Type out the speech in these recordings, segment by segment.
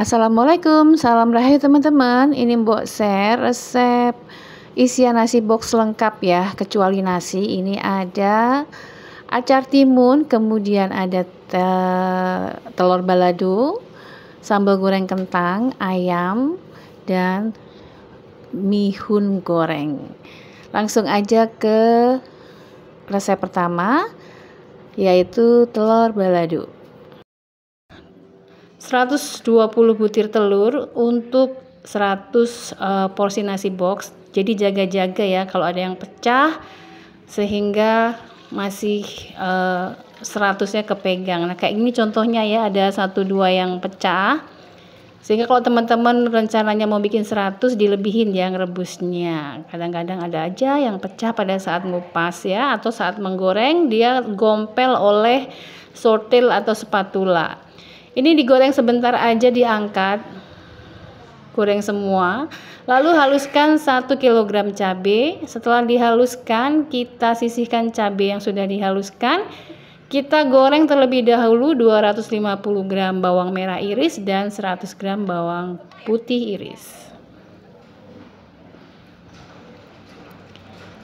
Assalamualaikum, salam rahayu teman-teman. Ini Mbok share resep isian nasi box lengkap ya, kecuali nasi. Ini ada acar timun, kemudian ada te telur balado, sambal goreng kentang, ayam, dan mihun goreng. Langsung aja ke resep pertama, yaitu telur balado. 120 butir telur untuk 100 uh, eh, porsi nasi box. Jadi jaga-jaga ya kalau ada yang pecah sehingga masih uh, eh, 100-nya kepegang. Nah, kayak ini contohnya ya ada satu dua yang pecah. Sehingga kalau teman-teman rencananya mau bikin 100 dilebihin yang rebusnya. Kadang-kadang ada aja yang pecah pada saat ngupas ya atau saat menggoreng dia gompel oleh sortil atau spatula. Ini digoreng sebentar aja diangkat. Goreng semua. Lalu haluskan 1 kg cabai. Setelah dihaluskan, kita sisihkan cabai yang sudah dihaluskan. Kita goreng terlebih dahulu 250 gram bawang merah iris dan 100 gram bawang putih iris.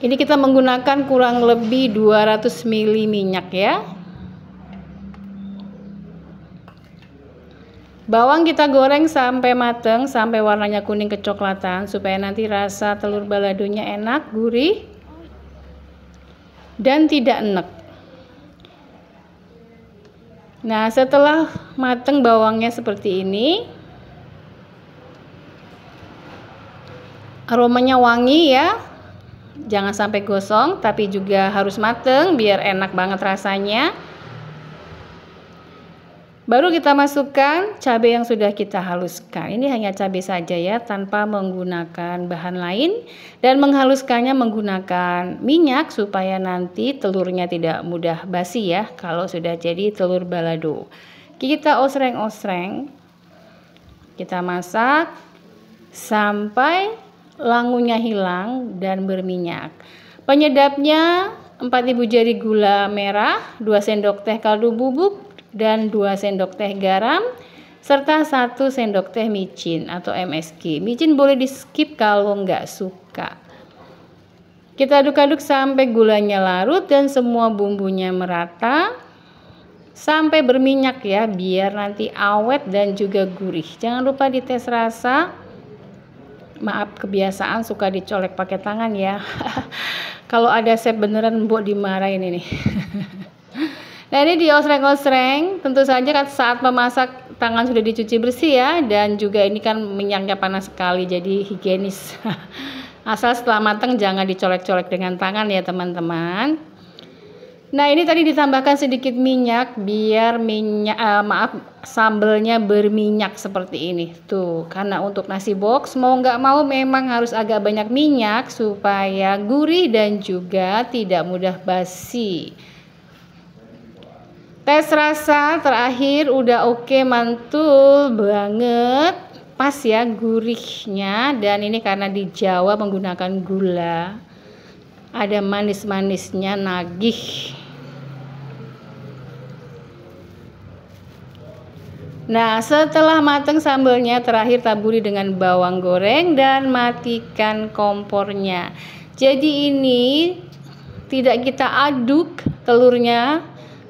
Ini kita menggunakan kurang lebih 200 ml minyak ya. Bawang kita goreng sampai mateng, sampai warnanya kuning kecoklatan supaya nanti rasa telur baladonya enak, gurih dan tidak enek. Nah, setelah mateng bawangnya seperti ini, aromanya wangi ya. Jangan sampai gosong, tapi juga harus mateng biar enak banget rasanya. Baru kita masukkan cabai yang sudah kita haluskan. Ini hanya cabai saja ya, tanpa menggunakan bahan lain dan menghaluskannya menggunakan minyak supaya nanti telurnya tidak mudah basi ya kalau sudah jadi telur balado. Kita osreng-osreng. Kita masak sampai langunya hilang dan berminyak. Penyedapnya 4 ibu jari gula merah, 2 sendok teh kaldu bubuk, dan 2 sendok teh garam serta 1 sendok teh micin atau MSG. Micin boleh di skip kalau nggak suka. Kita aduk-aduk sampai gulanya larut dan semua bumbunya merata sampai berminyak ya biar nanti awet dan juga gurih. Jangan lupa dites rasa. Maaf kebiasaan suka dicolek pakai tangan ya. Kalau ada chef beneran Mbok dimarahin ini. Nah ini diosreng-osreng, tentu saja kan saat memasak tangan sudah dicuci bersih ya, dan juga ini kan minyaknya panas sekali, jadi higienis. Asal setelah matang jangan dicolek-colek dengan tangan ya teman-teman. Nah ini tadi ditambahkan sedikit minyak biar minyak uh, maaf sambelnya berminyak seperti ini tuh karena untuk nasi box mau nggak mau memang harus agak banyak minyak supaya gurih dan juga tidak mudah basi. Tes rasa terakhir udah oke okay, mantul banget. Pas ya gurihnya dan ini karena di Jawa menggunakan gula. Ada manis-manisnya nagih. Nah, setelah matang sambalnya terakhir taburi dengan bawang goreng dan matikan kompornya. Jadi ini tidak kita aduk telurnya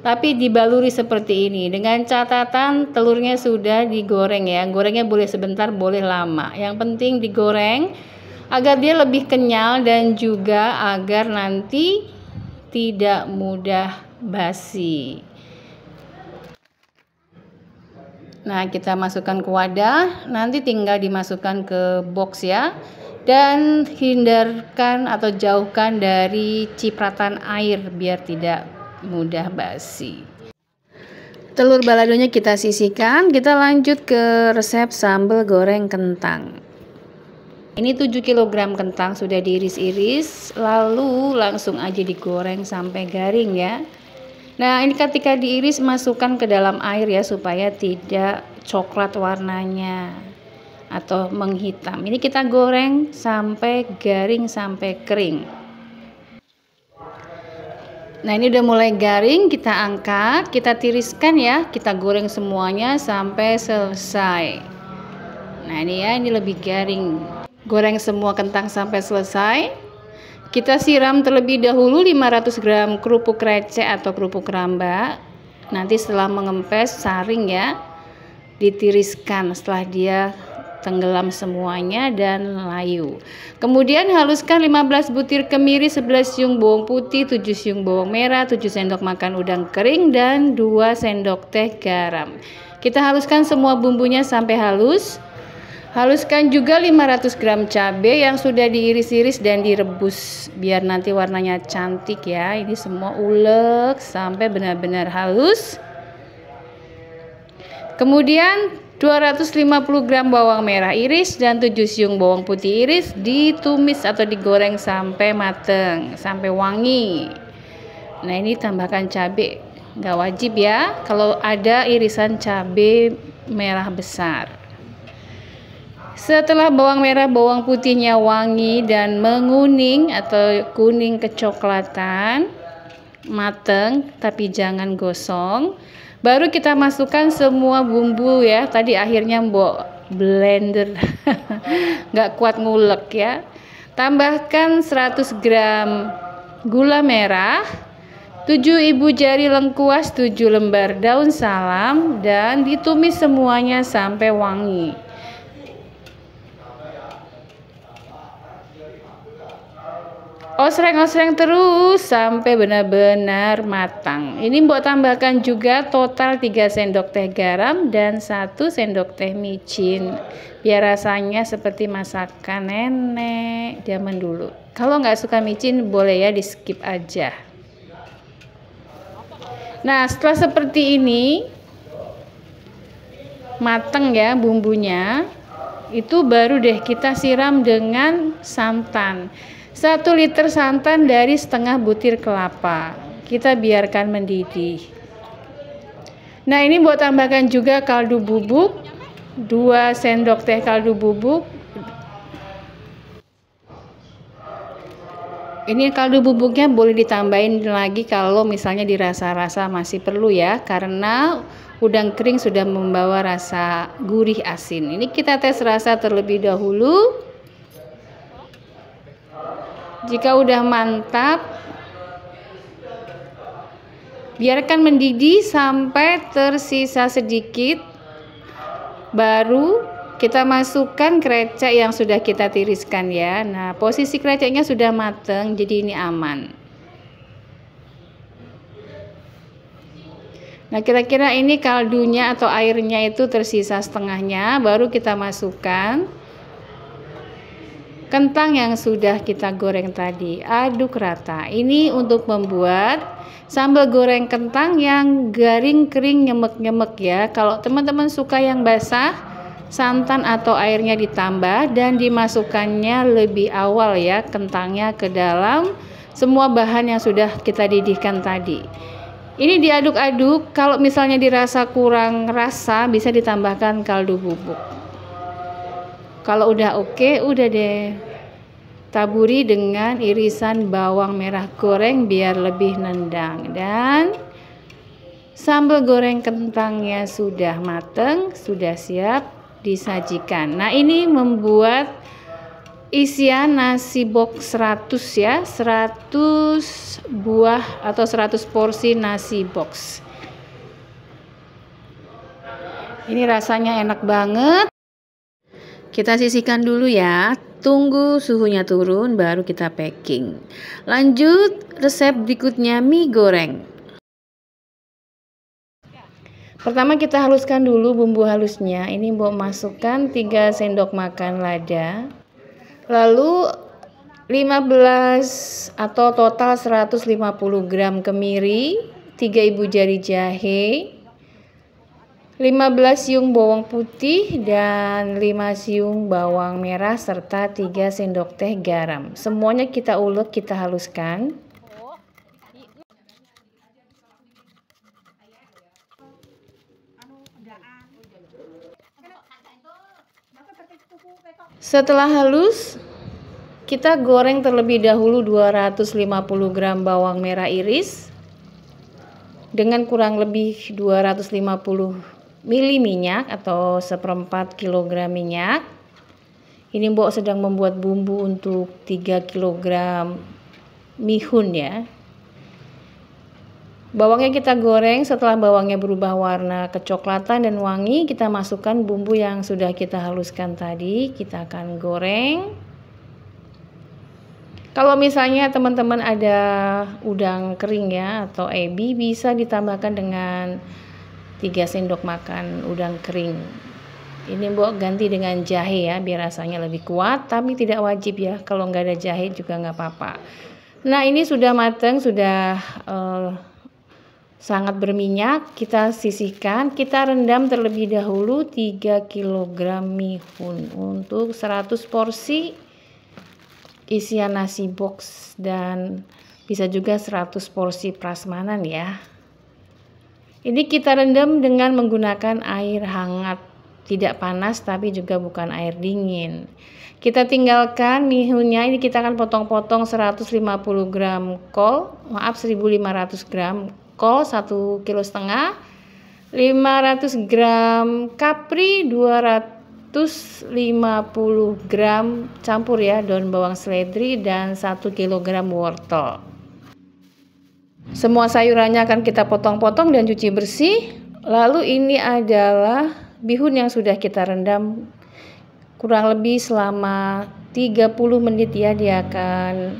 tapi dibaluri seperti ini dengan catatan telurnya sudah digoreng ya gorengnya boleh sebentar boleh lama yang penting digoreng agar dia lebih kenyal dan juga agar nanti tidak mudah basi nah kita masukkan ke wadah nanti tinggal dimasukkan ke box ya dan hindarkan atau jauhkan dari cipratan air biar tidak mudah basi. Telur baladonya kita sisihkan, kita lanjut ke resep sambal goreng kentang. Ini 7 kg kentang sudah diiris-iris, lalu langsung aja digoreng sampai garing ya. Nah, ini ketika diiris masukkan ke dalam air ya supaya tidak coklat warnanya atau menghitam. Ini kita goreng sampai garing sampai kering. Nah ini udah mulai garing, kita angkat, kita tiriskan ya, kita goreng semuanya sampai selesai. Nah ini ya, ini lebih garing. Goreng semua kentang sampai selesai. Kita siram terlebih dahulu 500 gram kerupuk receh atau kerupuk ramba. Nanti setelah mengempes, saring ya, ditiriskan setelah dia tenggelam semuanya dan layu. Kemudian haluskan 15 butir kemiri, 11 siung bawang putih, 7 siung bawang merah, 7 sendok makan udang kering dan 2 sendok teh garam. Kita haluskan semua bumbunya sampai halus. Haluskan juga 500 gram cabai yang sudah diiris-iris dan direbus biar nanti warnanya cantik ya. Ini semua ulek sampai benar-benar halus. Kemudian 250 gram bawang merah iris dan 7 siung bawang putih iris ditumis atau digoreng sampai mateng, sampai wangi. Nah, ini tambahkan cabai. Nggak wajib ya kalau ada irisan cabai merah besar. Setelah bawang merah, bawang putihnya wangi dan menguning atau kuning kecoklatan, mateng tapi jangan gosong baru kita masukkan semua bumbu ya tadi akhirnya mbok blender nggak kuat ngulek ya tambahkan 100 gram gula merah 7 ibu jari lengkuas 7 lembar daun salam dan ditumis semuanya sampai wangi osreng-osreng terus sampai benar-benar matang ini mbok tambahkan juga total 3 sendok teh garam dan 1 sendok teh micin biar rasanya seperti masakan nenek zaman dulu kalau nggak suka micin boleh ya di skip aja nah setelah seperti ini matang ya bumbunya itu baru deh kita siram dengan santan 1 liter santan dari setengah butir kelapa kita biarkan mendidih nah ini buat tambahkan juga kaldu bubuk 2 sendok teh kaldu bubuk ini kaldu bubuknya boleh ditambahin lagi kalau misalnya dirasa-rasa masih perlu ya karena udang kering sudah membawa rasa gurih asin ini kita tes rasa terlebih dahulu jika udah mantap, biarkan mendidih sampai tersisa sedikit. Baru kita masukkan krecek yang sudah kita tiriskan ya. Nah, posisi kreceknya sudah mateng, jadi ini aman. Nah, kira-kira ini kaldunya atau airnya itu tersisa setengahnya, baru kita masukkan kentang yang sudah kita goreng tadi aduk rata ini untuk membuat sambal goreng kentang yang garing kering nyemek-nyemek ya kalau teman-teman suka yang basah santan atau airnya ditambah dan dimasukkannya lebih awal ya kentangnya ke dalam semua bahan yang sudah kita didihkan tadi ini diaduk-aduk kalau misalnya dirasa kurang rasa bisa ditambahkan kaldu bubuk kalau udah oke, okay, udah deh. Taburi dengan irisan bawang merah goreng biar lebih nendang dan sambal goreng kentangnya sudah mateng, sudah siap disajikan. Nah, ini membuat isian nasi box 100 ya, 100 buah atau 100 porsi nasi box. Ini rasanya enak banget. Kita sisihkan dulu ya, tunggu suhunya turun baru kita packing. Lanjut resep berikutnya mie goreng. Pertama kita haluskan dulu bumbu halusnya. Ini mau masukkan 3 sendok makan lada. Lalu 15 atau total 150 gram kemiri, 3 ibu jari jahe, 15 siung bawang putih dan 5 siung bawang merah serta 3 sendok teh garam. Semuanya kita ulek, kita haluskan. Setelah halus, kita goreng terlebih dahulu 250 gram bawang merah iris dengan kurang lebih 250 mili minyak atau seperempat kilogram minyak. Ini Mbok sedang membuat bumbu untuk 3 kg mihun ya. Bawangnya kita goreng setelah bawangnya berubah warna kecoklatan dan wangi, kita masukkan bumbu yang sudah kita haluskan tadi, kita akan goreng. Kalau misalnya teman-teman ada udang kering ya atau ebi bisa ditambahkan dengan 3 sendok makan udang kering ini Mbok ganti dengan jahe ya biar rasanya lebih kuat tapi tidak wajib ya kalau nggak ada jahe juga nggak apa-apa nah ini sudah mateng sudah uh, sangat berminyak kita sisihkan kita rendam terlebih dahulu 3 kg mihun untuk 100 porsi isian nasi box dan bisa juga 100 porsi prasmanan ya ini kita rendam dengan menggunakan air hangat, tidak panas tapi juga bukan air dingin. Kita tinggalkan mihunnya, ini kita akan potong-potong 150 gram kol, maaf 1500 gram kol, 1 kilo setengah, 500 gram kapri, 250 gram campur ya daun bawang seledri dan 1 kg wortel. Semua sayurannya akan kita potong-potong dan cuci bersih. Lalu ini adalah bihun yang sudah kita rendam kurang lebih selama 30 menit ya dia akan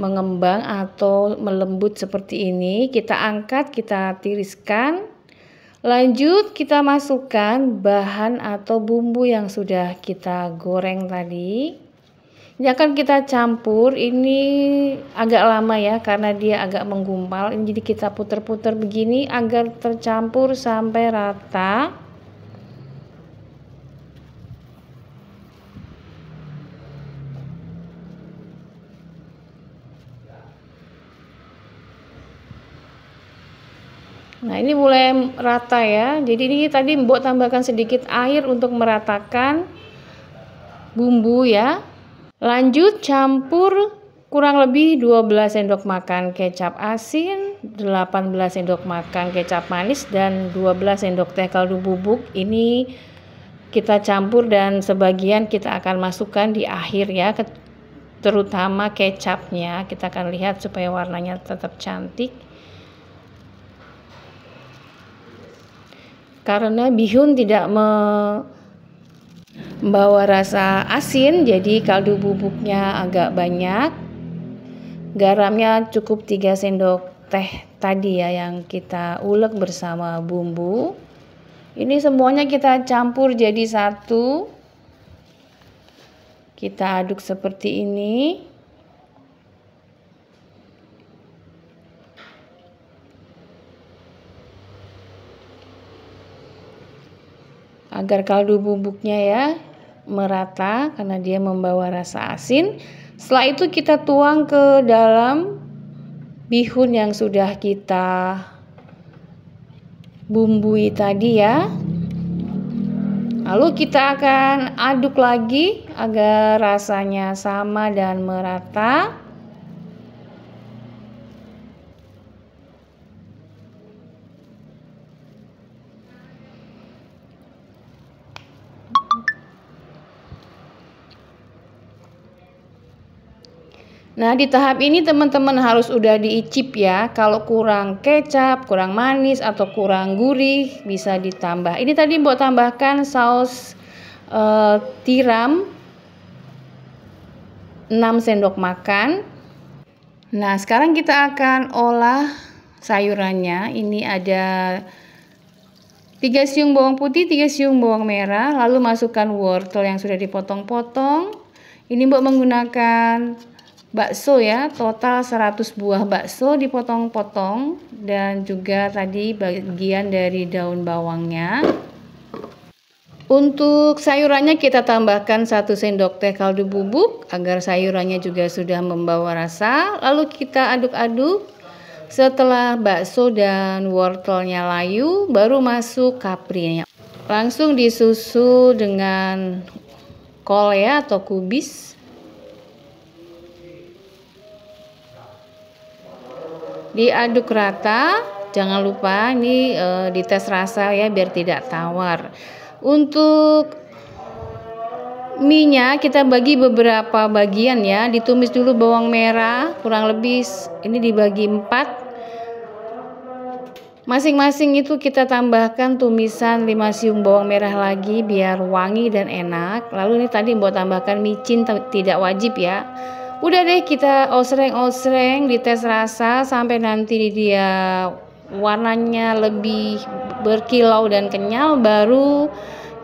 mengembang atau melembut seperti ini. Kita angkat, kita tiriskan. Lanjut kita masukkan bahan atau bumbu yang sudah kita goreng tadi. Ini ya akan kita campur. Ini agak lama ya karena dia agak menggumpal. Ini jadi kita putar-putar begini agar tercampur sampai rata. Nah ini mulai rata ya Jadi ini tadi Mbok tambahkan sedikit air untuk meratakan bumbu ya Lanjut campur kurang lebih 12 sendok makan kecap asin, 18 sendok makan kecap manis dan 12 sendok teh kaldu bubuk. Ini kita campur dan sebagian kita akan masukkan di akhir ya, terutama kecapnya. Kita akan lihat supaya warnanya tetap cantik. Karena bihun tidak me membawa rasa asin jadi kaldu bubuknya agak banyak garamnya cukup 3 sendok teh tadi ya yang kita ulek bersama bumbu ini semuanya kita campur jadi satu kita aduk seperti ini agar kaldu bubuknya ya merata karena dia membawa rasa asin. Setelah itu kita tuang ke dalam bihun yang sudah kita bumbui tadi ya. Lalu kita akan aduk lagi agar rasanya sama dan merata. Nah, di tahap ini teman-teman harus udah diicip ya. Kalau kurang kecap, kurang manis atau kurang gurih bisa ditambah. Ini tadi Mbok tambahkan saus e, tiram 6 sendok makan. Nah, sekarang kita akan olah sayurannya. Ini ada 3 siung bawang putih, 3 siung bawang merah, lalu masukkan wortel yang sudah dipotong-potong. Ini Mbok menggunakan bakso ya total 100 buah bakso dipotong-potong dan juga tadi bagian dari daun bawangnya untuk sayurannya kita tambahkan 1 sendok teh kaldu bubuk agar sayurannya juga sudah membawa rasa lalu kita aduk-aduk setelah bakso dan wortelnya layu baru masuk kaprinya langsung disusu dengan kol ya atau kubis diaduk rata jangan lupa ini e, dites rasa ya biar tidak tawar untuk minyak kita bagi beberapa bagian ya ditumis dulu bawang merah kurang lebih ini dibagi 4 masing-masing itu kita tambahkan tumisan 5 siung bawang merah lagi biar wangi dan enak lalu ini tadi buat tambahkan micin tidak wajib ya udah deh kita osreng-osreng tes rasa sampai nanti dia warnanya lebih berkilau dan kenyal baru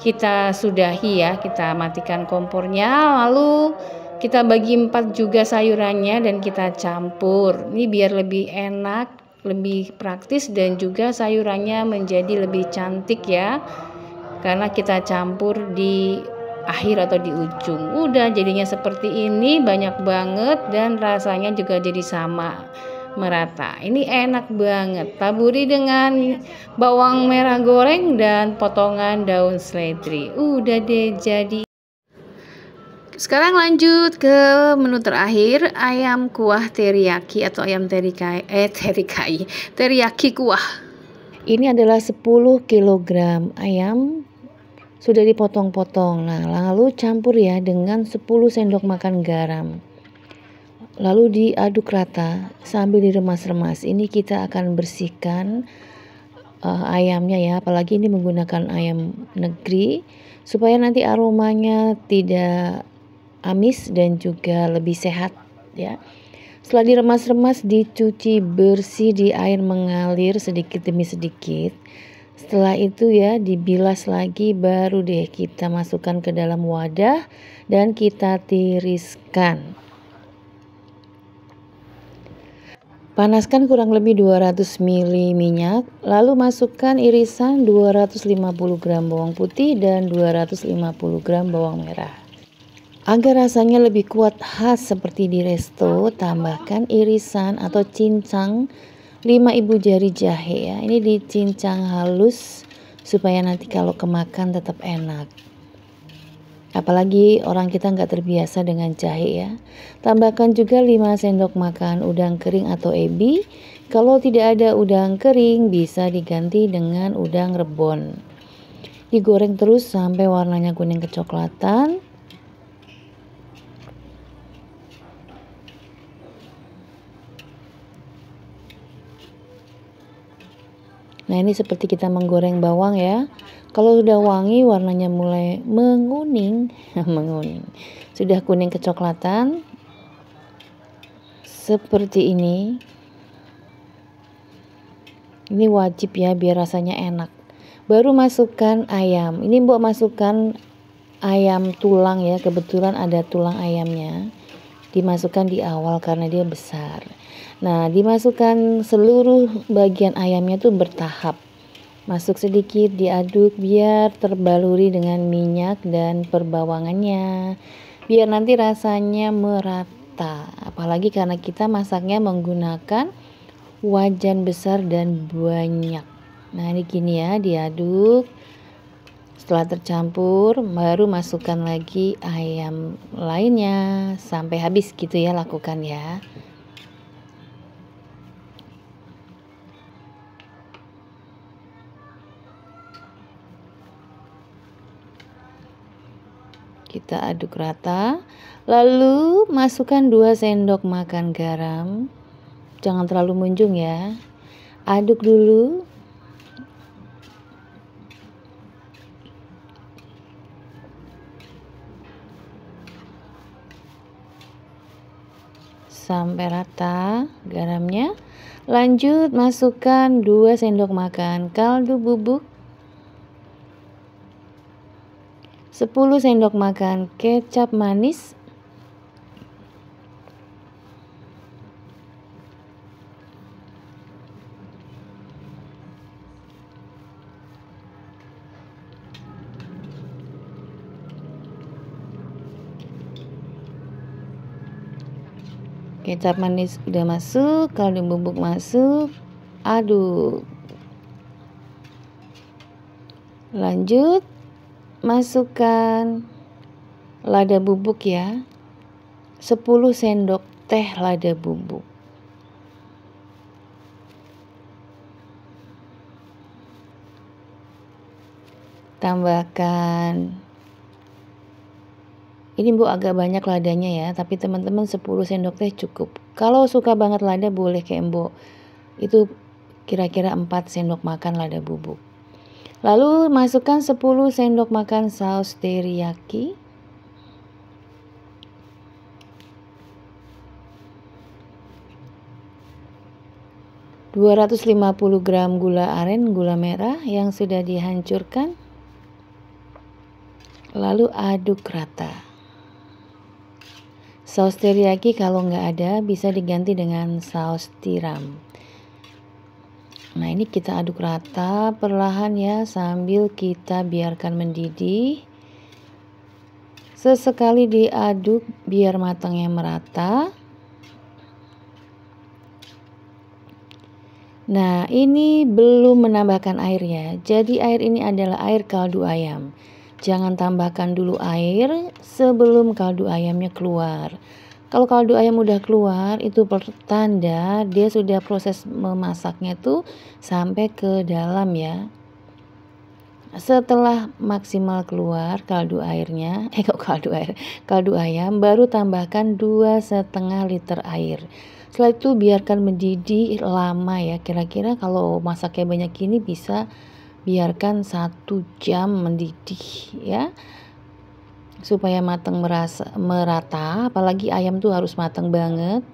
kita sudahi ya kita matikan kompornya lalu kita bagi empat juga sayurannya dan kita campur ini biar lebih enak lebih praktis dan juga sayurannya menjadi lebih cantik ya karena kita campur di akhir atau di ujung. Udah jadinya seperti ini banyak banget dan rasanya juga jadi sama merata. Ini enak banget. Taburi dengan bawang merah goreng dan potongan daun seledri. Udah deh jadi. Sekarang lanjut ke menu terakhir, ayam kuah teriyaki atau ayam terikai eh terikai, teriyaki kuah. Ini adalah 10 kg ayam sudah dipotong-potong. Nah, lalu campur ya dengan 10 sendok makan garam. Lalu diaduk rata sambil diremas-remas. Ini kita akan bersihkan uh, ayamnya ya, apalagi ini menggunakan ayam negeri supaya nanti aromanya tidak amis dan juga lebih sehat ya. Setelah diremas-remas dicuci bersih di air mengalir sedikit demi sedikit setelah itu ya dibilas lagi baru deh kita masukkan ke dalam wadah dan kita tiriskan. Panaskan kurang lebih 200 ml minyak, lalu masukkan irisan 250 gram bawang putih dan 250 gram bawang merah. Agar rasanya lebih kuat khas seperti di resto, tambahkan irisan atau cincang 5 ibu jari jahe ya ini dicincang halus supaya nanti kalau kemakan tetap enak apalagi orang kita nggak terbiasa dengan jahe ya tambahkan juga 5 sendok makan udang kering atau ebi kalau tidak ada udang kering bisa diganti dengan udang rebon digoreng terus sampai warnanya kuning kecoklatan Nah ini seperti kita menggoreng bawang ya. Kalau sudah wangi warnanya mulai menguning, menguning. Sudah kuning kecoklatan. Seperti ini. Ini wajib ya biar rasanya enak. Baru masukkan ayam. Ini Mbok masukkan ayam tulang ya. Kebetulan ada tulang ayamnya. Dimasukkan di awal karena dia besar. Nah, dimasukkan seluruh bagian ayamnya itu bertahap. Masuk sedikit, diaduk biar terbaluri dengan minyak dan perbawangannya. Biar nanti rasanya merata. Apalagi karena kita masaknya menggunakan wajan besar dan banyak. Nah, ini gini ya, diaduk. Setelah tercampur, baru masukkan lagi ayam lainnya sampai habis gitu ya lakukan ya. Kita aduk rata. Lalu masukkan 2 sendok makan garam. Jangan terlalu munjung ya. Aduk dulu. sampai rata garamnya. Lanjut masukkan 2 sendok makan kaldu bubuk 10 sendok makan kecap manis kecap manis udah masuk kaldu bubuk masuk aduk lanjut Masukkan lada bubuk ya. 10 sendok teh lada bubuk. Tambahkan ini Bu agak banyak ladanya ya, tapi teman-teman 10 sendok teh cukup. Kalau suka banget lada boleh ke embo. Itu kira-kira 4 sendok makan lada bubuk. Lalu masukkan 10 sendok makan saus teriyaki. ...250 gram gula aren, gula merah yang sudah dihancurkan. Lalu aduk rata. Saus teriyaki kalau nggak ada bisa diganti dengan saus tiram. Nah, ini kita aduk rata perlahan ya sambil kita biarkan mendidih. Sesekali diaduk biar matangnya merata. Nah, ini belum menambahkan air ya. Jadi air ini adalah air kaldu ayam. Jangan tambahkan dulu air sebelum kaldu ayamnya keluar. Kalau kaldu ayam udah keluar, itu pertanda dia sudah proses memasaknya itu sampai ke dalam ya. Setelah maksimal keluar kaldu airnya, eh kok kaldu air, kaldu ayam baru tambahkan dua setengah liter air. Setelah itu biarkan mendidih lama ya. Kira-kira kalau masaknya banyak ini bisa biarkan satu jam mendidih ya supaya matang merasa, merata, apalagi ayam tuh harus matang banget.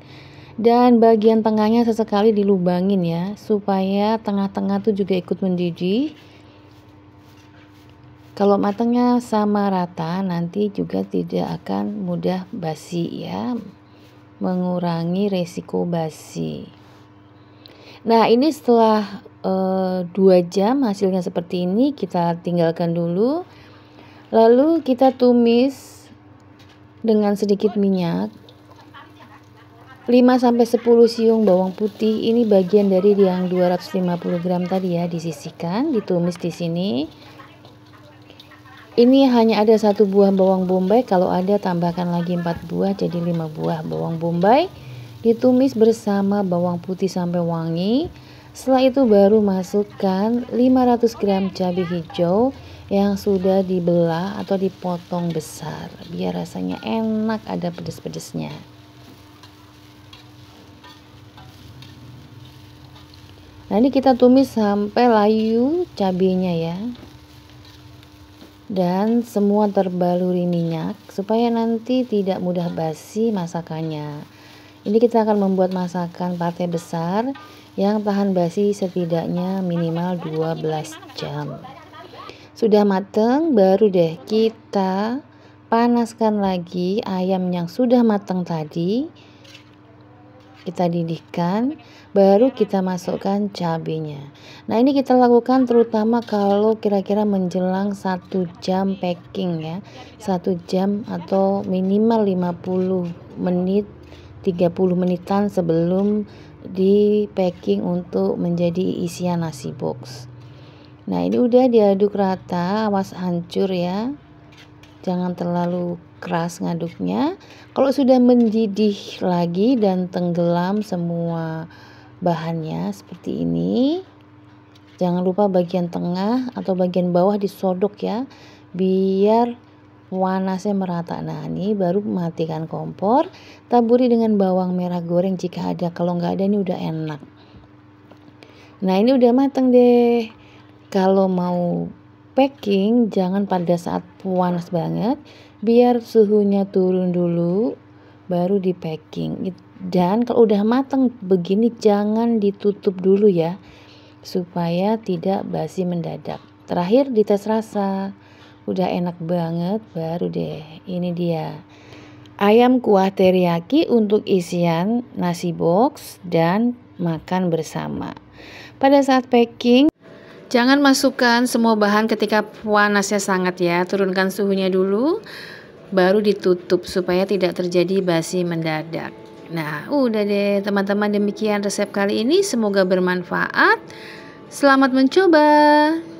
Dan bagian tengahnya sesekali dilubangin ya, supaya tengah-tengah tuh juga ikut mendidih. Kalau matangnya sama rata, nanti juga tidak akan mudah basi ya, mengurangi resiko basi. Nah, ini setelah eh, dua jam hasilnya seperti ini, kita tinggalkan dulu. Lalu kita tumis dengan sedikit minyak. 5 sampai 10 siung bawang putih ini bagian dari yang 250 gram tadi ya disisihkan, ditumis di sini. Ini hanya ada satu buah bawang bombay, kalau ada tambahkan lagi 4 buah jadi 5 buah bawang bombay. Ditumis bersama bawang putih sampai wangi. Setelah itu baru masukkan 500 gram cabai hijau yang sudah dibelah atau dipotong besar biar rasanya enak ada pedes-pedesnya nah ini kita tumis sampai layu cabenya ya dan semua terbaluri minyak supaya nanti tidak mudah basi masakannya ini kita akan membuat masakan partai besar yang tahan basi setidaknya minimal 12 jam sudah mateng baru deh kita panaskan lagi ayam yang sudah mateng tadi. Kita didihkan, baru kita masukkan cabenya. Nah, ini kita lakukan terutama kalau kira-kira menjelang satu jam packing ya. satu jam atau minimal 50 menit 30 menitan sebelum di packing untuk menjadi isian nasi box. Nah ini udah diaduk rata, awas hancur ya. Jangan terlalu keras ngaduknya. Kalau sudah mendidih lagi dan tenggelam semua bahannya seperti ini. Jangan lupa bagian tengah atau bagian bawah disodok ya. Biar panasnya merata. Nah ini baru matikan kompor. Taburi dengan bawang merah goreng jika ada. Kalau nggak ada ini udah enak. Nah ini udah mateng deh kalau mau packing jangan pada saat panas banget biar suhunya turun dulu baru di packing dan kalau udah matang begini jangan ditutup dulu ya supaya tidak basi mendadak terakhir dites rasa udah enak banget baru deh ini dia ayam kuah teriyaki untuk isian nasi box dan makan bersama pada saat packing Jangan masukkan semua bahan ketika panasnya sangat ya. Turunkan suhunya dulu, baru ditutup supaya tidak terjadi basi mendadak. Nah, udah deh teman-teman demikian resep kali ini. Semoga bermanfaat. Selamat mencoba.